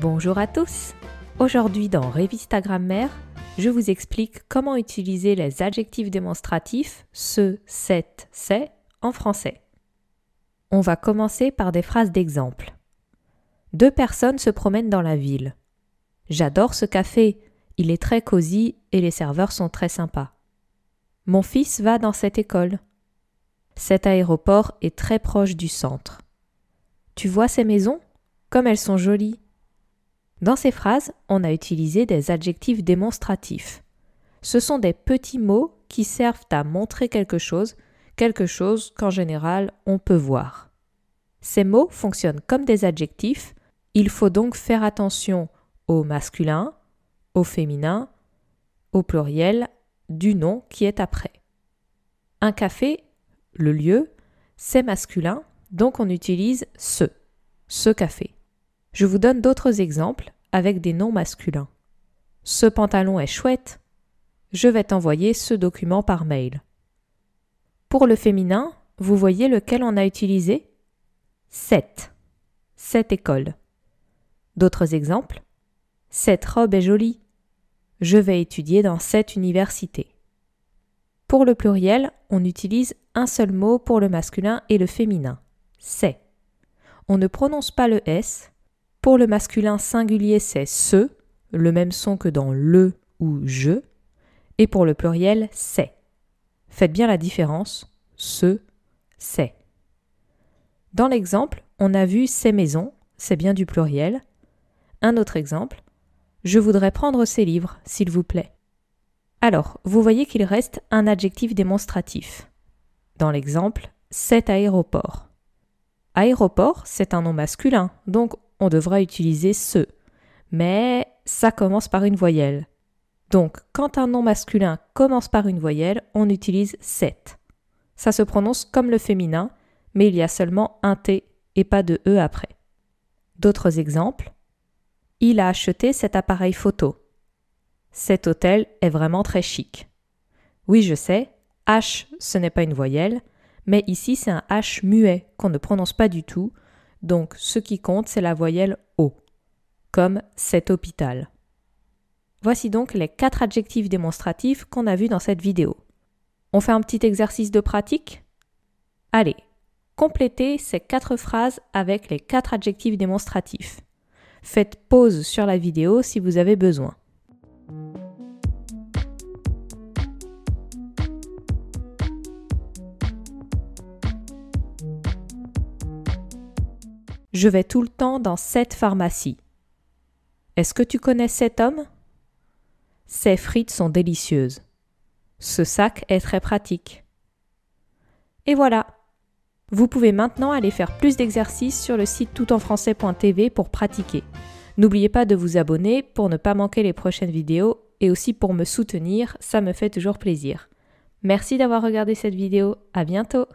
Bonjour à tous Aujourd'hui dans Revista Grammaire, je vous explique comment utiliser les adjectifs démonstratifs ce, cette, c'est en français. On va commencer par des phrases d'exemple. Deux personnes se promènent dans la ville. J'adore ce café, il est très cosy et les serveurs sont très sympas. Mon fils va dans cette école. Cet aéroport est très proche du centre. Tu vois ces maisons Comme elles sont jolies. Dans ces phrases, on a utilisé des adjectifs démonstratifs. Ce sont des petits mots qui servent à montrer quelque chose, quelque chose qu'en général on peut voir. Ces mots fonctionnent comme des adjectifs, il faut donc faire attention au masculin, au féminin, au pluriel, du nom qui est après. Un café, le lieu, c'est masculin, donc on utilise ce, ce café. Je vous donne d'autres exemples avec des noms masculins. Ce pantalon est chouette. Je vais t'envoyer ce document par mail. Pour le féminin, vous voyez lequel on a utilisé Cette. Cette école. D'autres exemples Cette robe est jolie. Je vais étudier dans cette université. Pour le pluriel, on utilise un seul mot pour le masculin et le féminin. C'est. On ne prononce pas le S, pour le masculin singulier, c'est ce, le même son que dans le ou je, et pour le pluriel, c'est. Faites bien la différence, ce, c'est. Dans l'exemple, on a vu ces maisons, c'est bien du pluriel. Un autre exemple, je voudrais prendre ces livres, s'il vous plaît. Alors, vous voyez qu'il reste un adjectif démonstratif. Dans l'exemple, cet aéroport. Aéroport, c'est un nom masculin, donc on devra utiliser ce. Mais ça commence par une voyelle. Donc, quand un nom masculin commence par une voyelle, on utilise cette. Ça se prononce comme le féminin, mais il y a seulement un T et pas de E après. D'autres exemples. Il a acheté cet appareil photo. Cet hôtel est vraiment très chic. Oui, je sais, H, ce n'est pas une voyelle, mais ici c'est un H muet qu'on ne prononce pas du tout, donc ce qui compte, c'est la voyelle O, comme cet hôpital. Voici donc les quatre adjectifs démonstratifs qu'on a vus dans cette vidéo. On fait un petit exercice de pratique Allez, complétez ces quatre phrases avec les quatre adjectifs démonstratifs. Faites pause sur la vidéo si vous avez besoin. Je vais tout le temps dans cette pharmacie. Est-ce que tu connais cet homme Ses frites sont délicieuses. Ce sac est très pratique. Et voilà Vous pouvez maintenant aller faire plus d'exercices sur le site toutenfrançais.tv pour pratiquer. N'oubliez pas de vous abonner pour ne pas manquer les prochaines vidéos et aussi pour me soutenir, ça me fait toujours plaisir. Merci d'avoir regardé cette vidéo, à bientôt